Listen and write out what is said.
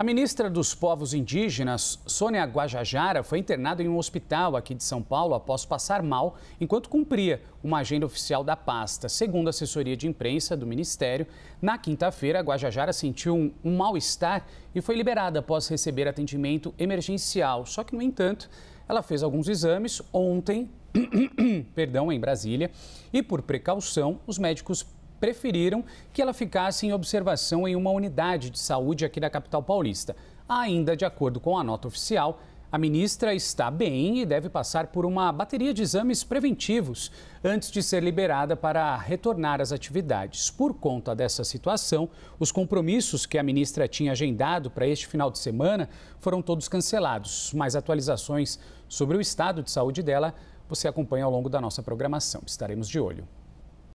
A ministra dos Povos Indígenas, Sônia Guajajara, foi internada em um hospital aqui de São Paulo após passar mal enquanto cumpria uma agenda oficial da pasta. Segundo a assessoria de imprensa do Ministério, na quinta-feira, Guajajara sentiu um, um mal-estar e foi liberada após receber atendimento emergencial. Só que, no entanto, ela fez alguns exames ontem, perdão, em Brasília, e por precaução, os médicos preferiram que ela ficasse em observação em uma unidade de saúde aqui da capital paulista. Ainda de acordo com a nota oficial, a ministra está bem e deve passar por uma bateria de exames preventivos antes de ser liberada para retornar às atividades. Por conta dessa situação, os compromissos que a ministra tinha agendado para este final de semana foram todos cancelados. Mais atualizações sobre o estado de saúde dela você acompanha ao longo da nossa programação. Estaremos de olho.